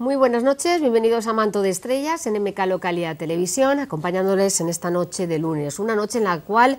Muy buenas noches, bienvenidos a Manto de Estrellas en MK Localidad Televisión, acompañándoles en esta noche de lunes, una noche en la cual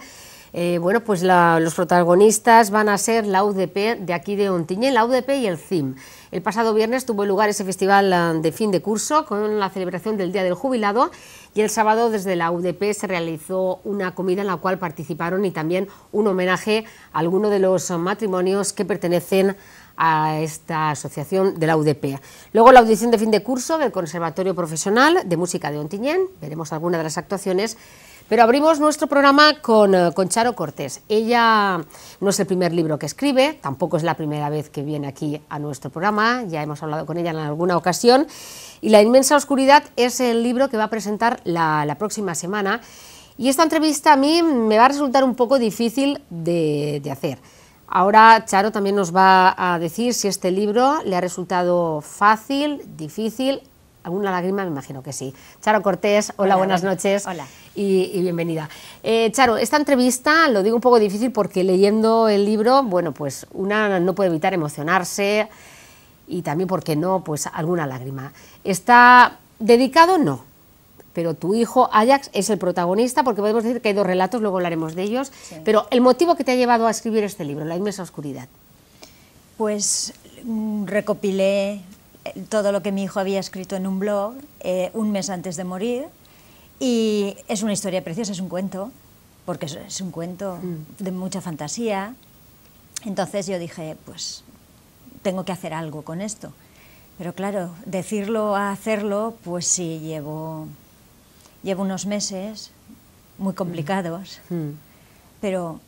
eh, bueno, pues los protagonistas van a ser la UDP de aquí de Ontiñé, la UDP y el CIM. El pasado viernes tuvo lugar ese festival eh, de fin de curso con la celebración del Día del Jubilado y el sábado desde la UDP se realizó una comida en la cual participaron y también un homenaje a alguno de los matrimonios que pertenecen a a esta asociación de la UDP. Luego la audición de fin de curso del Conservatorio Profesional de Música de Ontiñén, veremos alguna de las actuaciones, pero abrimos nuestro programa eh, con, Charo Cortés. Ella no es el primer libro que escribe, tampoco es la primera vez que viene aquí a nuestro programa, ya hemos hablado con ella en alguna ocasión, y La inmensa oscuridad es el libro que va a presentar la, próxima semana, y esta entrevista a mí me va a resultar un poco difícil de hacer. Ahora Charo también nos va a decir si este libro le ha resultado fácil, difícil, alguna lágrima me imagino que sí. Charo Cortés, hola, buenas noches. Hola. Y, bienvenida. Eh, Charo, esta entrevista lo digo un poco difícil porque leyendo el libro, bueno, pues una no puede evitar emocionarse y también, ¿por qué no?, pues alguna lágrima. ¿Está dedicado? No pero tu hijo Ajax es el protagonista, porque podemos decir que hay dos relatos, luego hablaremos de ellos, pero el motivo que te ha llevado a escribir este libro, La inmensa oscuridad. Pues mm, recopilé eh, todo lo que mi hijo había escrito en un blog eh, un mes antes de morir y es una historia preciosa, es un cuento, porque es, un cuento mm. de mucha fantasía. Entonces yo dije, pues tengo que hacer algo con esto. Pero claro, decirlo a hacerlo, pues sí llevo llevo unos meses muy complicados, mm. Mm. pero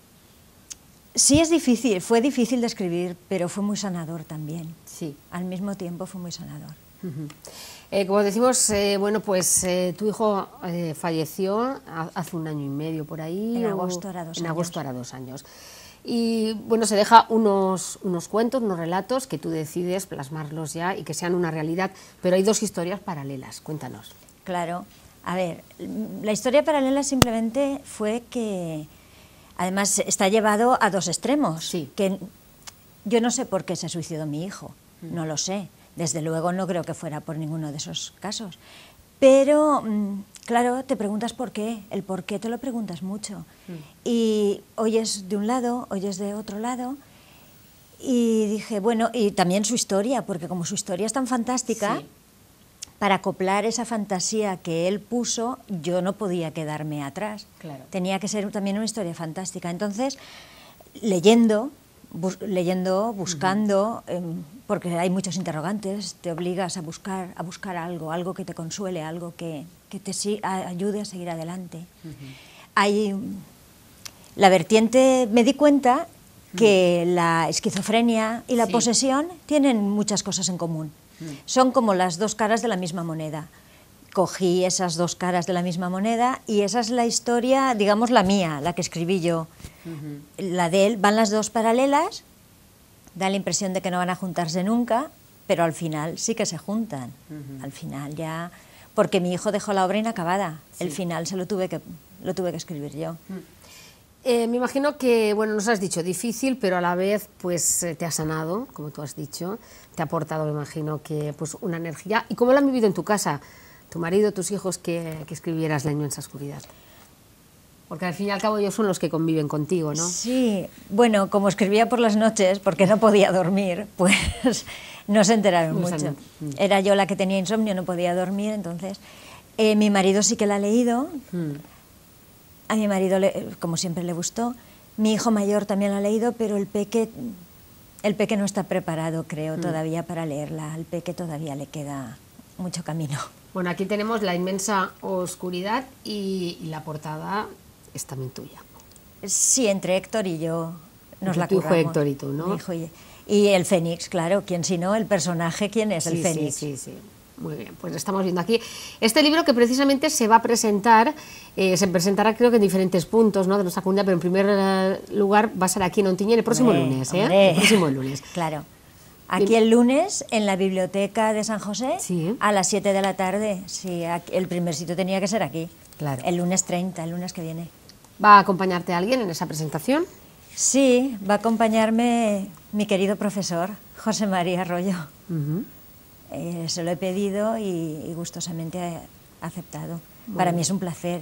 sí es difícil, fue difícil de escribir, pero fue muy sanador también. Sí. Al mismo tiempo fue muy sanador. Eh, como decimos, eh, bueno, pues eh, tu hijo falleció hace un año y medio por ahí. En agosto ahora dos en agosto dos años. Y bueno, se deja unos, unos cuentos, unos relatos que tú decides plasmarlos ya y que sean una realidad, pero hay dos historias paralelas. Cuéntanos. Claro, a ver, la historia paralela simplemente fue que, además, está llevado a dos extremos. Que yo no sé por qué se suicidó mi hijo, mm. no lo sé. Desde luego no creo que fuera por ninguno de esos casos. Pero, mm, claro, te preguntas por qué, el por qué te lo preguntas mucho. Mm. Y hoy es de un lado, oyes de otro lado, y dije, bueno, y también su historia, porque como su historia es tan fantástica, para acoplar esa fantasía que él puso, yo no podía quedarme atrás. Tenía que ser también una historia fantástica. Entonces, leyendo, leyendo, buscando, em, porque hay muchos interrogantes, te obligas a buscar, a buscar algo, algo que te consuele, algo que, te ayude a seguir adelante. la vertiente, me di cuenta que mm. la esquizofrenia y la posesión tienen muchas cosas en común. Mm. Son como las dos caras de la misma moneda. Cogí esas dos caras de la misma moneda y esa es la historia, digamos, la mía, la que escribí yo. La de él, van las dos paralelas, da la impresión de que no van a juntarse nunca, pero al final sí que se juntan. Al final ya... Porque mi hijo dejó la obra inacabada. El final se lo tuve que escribir yo. Mm. Eh, me imagino que, bueno, nos has dicho difícil, pero a la vez pues eh, te ha sanado, como tú has dicho, te ha aportado, me imagino, que pues una energía. ¿Y cómo lo han vivido en tu casa, tu marido, tus hijos, que, que escribieras en esa oscuridad? Porque al fin y al cabo ellos son los que conviven contigo, ¿no? Sí, bueno, como escribía por las noches, porque no podía dormir, pues no se enteraron mucho. Era yo la que tenía insomnio, no podía dormir, entonces... Eh, mi marido sí que la ha leído. Hmm. A mi marido, como siempre, le gustó. Mi hijo mayor también la ha leído, pero el peque, el peque no está preparado, creo, mm. todavía para leerla. Al peque todavía le queda mucho camino. Bueno, aquí tenemos la inmensa oscuridad y, la portada es también tuya. Sí, entre Héctor y yo nos la curramos. Tu hijo Héctor y tú, ¿no? y, el Fénix, claro. ¿Quién si no? El personaje, ¿quién es el Fénix? Sí, sí, sí. Muy bien, pues estamos viendo aquí. Este libro que precisamente se va a presentar, eh, se presentará creo que en diferentes puntos ¿no? de nuestra comunidad, pero en primer eh, lugar va a ser aquí en Ontiñe el próximo lunes. ¿eh? El próximo lunes. Claro. Aquí el lunes, en la biblioteca de San José, a las 7 de la tarde. Sí, el primer sitio tenía que ser aquí. Claro. El lunes 30, el lunes que viene. ¿Va a acompañarte alguien en esa presentación? Sí, va a acompañarme mi querido profesor, José María Arroyo. Eh, se lo he pedido y, gustosamente ha aceptado. Para mí es un placer.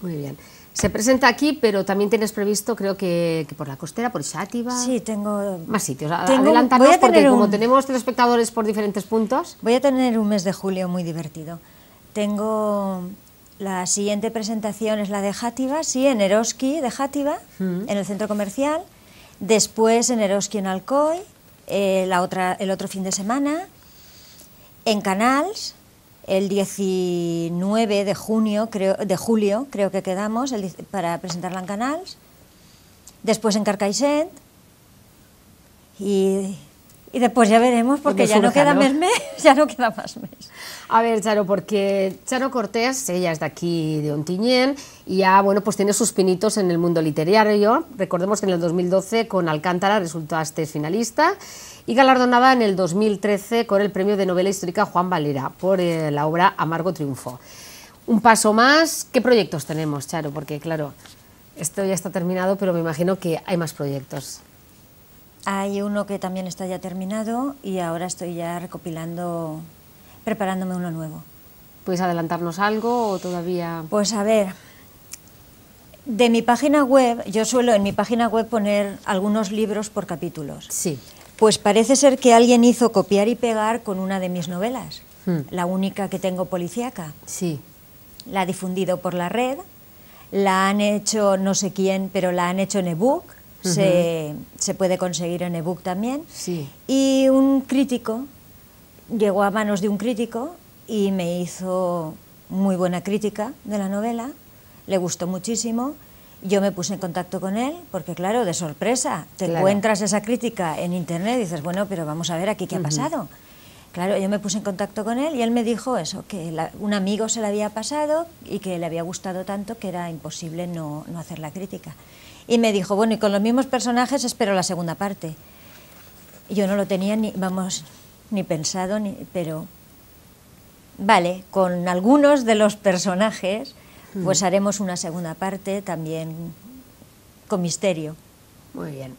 Muy bien. Se presenta aquí, pero también tienes previsto, creo que, por la costera, por Isativa. Sí, tengo. Más sitios. Tengo, porque, como tenemos telespectadores por diferentes puntos. Voy a tener un mes de julio muy divertido. Tengo. La siguiente presentación es la de Játiva, sí, en Eroski de Játiva, mm. en el centro comercial. Después en Eroski en Alcoy, eh, la otra, el otro fin de semana. En Canals, el 19 de, junio, creo, de julio, creo que quedamos, para presentarla en Canals. Después en Carcaixent. Y, y después ya veremos, porque ya no, queda mes, ya no queda más mes. A ver, Charo, porque Charo Cortés, ella es de aquí, de Ontiñén, y ya, bueno, pues tiene sus pinitos en el mundo literario. Recordemos que en el 2012 con Alcántara resultaste finalista y galardonada en el 2013 con el premio de novela histórica Juan Valera por eh, la obra Amargo Triunfo. Un paso más, ¿qué proyectos tenemos, Charo? Porque, claro, esto ya está terminado, pero me imagino que hay más proyectos. Hay uno que también está ya terminado y ahora estoy ya recopilando preparándome uno nuevo. ¿Puedes adelantarnos algo o todavía...? Pues a ver, de mi página web, yo suelo en mi página web poner algunos libros por capítulos. Sí. Pues parece ser que alguien hizo copiar y pegar con una de mis novelas, hmm. la única que tengo policíaca. Sí. La ha difundido por la red, la han hecho no sé quién, pero la han hecho en ebook, book se, se, puede conseguir en ebook también. Sí. Y un crítico llegó a manos de un crítico y me hizo muy buena crítica de la novela, le gustó muchísimo. Yo me puse en contacto con él porque, claro, de sorpresa, te encuentras esa crítica en internet y dices, bueno, pero vamos a ver aquí qué ha pasado. Claro, yo me puse en contacto con él y él me dijo eso, que un amigo se le había pasado y que le había gustado tanto que era imposible no, no hacer la crítica. Y me dijo, bueno, y con los mismos personajes espero la segunda parte. Yo no lo tenía ni, vamos, ni pensado, ni, pero vale, con algunos de los personajes hmm. pues haremos una segunda parte también con misterio. Muy bien.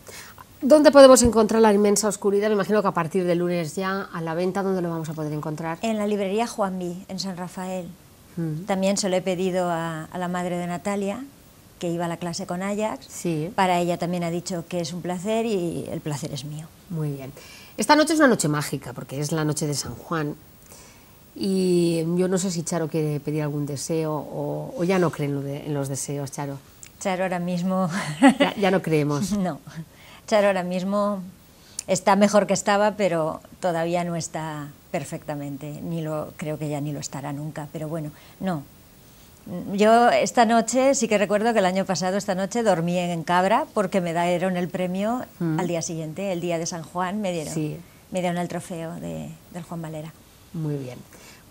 ¿Dónde podemos encontrar la inmensa oscuridad? Me imagino que a partir de lunes ya a la venta, ¿dónde lo vamos a poder encontrar? En la librería Juan en San Rafael. Hmm. También se lo he pedido a, la madre de Natalia, que iba a la clase con Ajax. Sí. Para ella también ha dicho que es un placer y el placer es mío. Muy bien. Esta noche es una noche mágica, porque es la noche de San Juan. Y yo no sé si Charo quiere pedir algún deseo o, ya no creen en los deseos, Charo. Charo ahora mismo... Ya, ya, no creemos. No, Charo ahora mismo está mejor que estaba, pero todavía no está perfectamente, ni lo creo que ya ni lo estará nunca, pero bueno, no, yo esta noche, sí que recuerdo que el año pasado, esta noche, dormí en Cabra porque me dieron el premio mm. al día siguiente, el día de San Juan, me dieron, me dieron el trofeo de, del Juan Valera. Muy bien.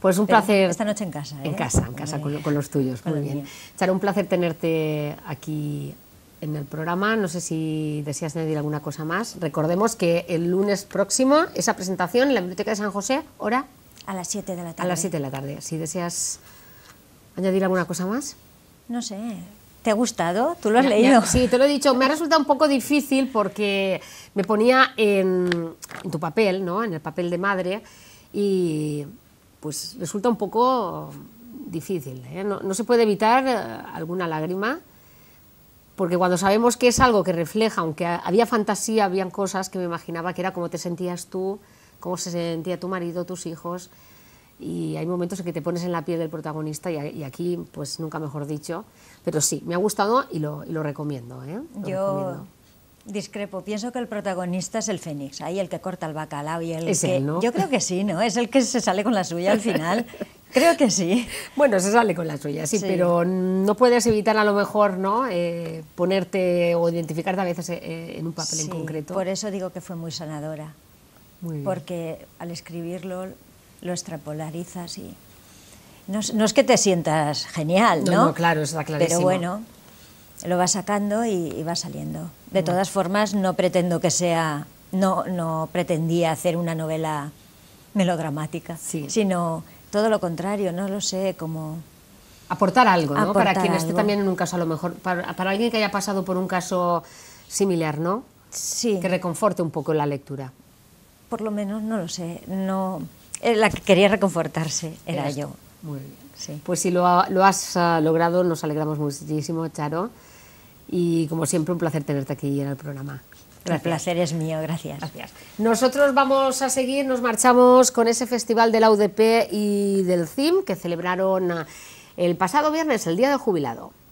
Pues un placer. Esta noche en casa. En ¿eh? casa, en casa, con, los tuyos. muy bien. un placer tenerte aquí en el programa. No sé si deseas añadir alguna cosa más. Recordemos que el lunes próximo, esa presentación en la Biblioteca de San José, hora. A las 7 de la tarde. A las 7 de la tarde. Si deseas ¿Añadir alguna cosa más? No sé. ¿Te ha gustado? ¿Tú lo has leído? sí, te lo he dicho. Me ha resultado un poco difícil porque me ponía en, tu papel, ¿no? En el papel de madre y pues resulta un poco difícil. ¿eh? No, no, se puede evitar eh, alguna lágrima, porque cuando sabemos que es algo que refleja, aunque había fantasía, habían cosas que me imaginaba que era cómo te sentías tú, cómo se sentía tu marido, tus hijos, y hay momentos en que te pones en la piel del protagonista y, aquí, pues nunca mejor dicho, pero sí, me ha gustado y lo, recomiendo. ¿eh? Yo discrepo, pienso que el protagonista es el Fénix, ahí el que corta el bacalao y el que... Yo creo que sí, ¿no? Es el que se sale con la suya al final. creo que sí. Bueno, se sale con la suya, sí, pero no puedes evitar a lo mejor, ¿no? Eh, ponerte o identificarte a veces eh, en un papel en concreto. Por eso digo que fue muy sanadora. Porque al escribirlo lo extrapolarizas y... No, es que te sientas genial, ¿no? No, no claro, está clarísimo. Pero bueno, lo vas sacando y, va saliendo. De mm. todas formas, no pretendo que sea... No, no pretendía hacer una novela melodramática, sino todo lo contrario, no lo sé, como... Aportar algo, ¿no? para quien esté también en un caso, a lo mejor, para alguien que haya pasado por un caso similar, ¿no? Sí. Que reconforte un poco la lectura. Por lo menos, no lo sé, no eh, la que quería reconfortarse era yo. Muy bien. Pues si lo, has ah, logrado, nos alegramos muchísimo, Charo. Y como siempre, un placer tenerte aquí en el programa. El placer es mío, gracias. gracias. Nosotros vamos a seguir, nos marchamos con ese festival de la UDP y del CIM que celebraron ah, el pasado viernes, el Día del Jubilado.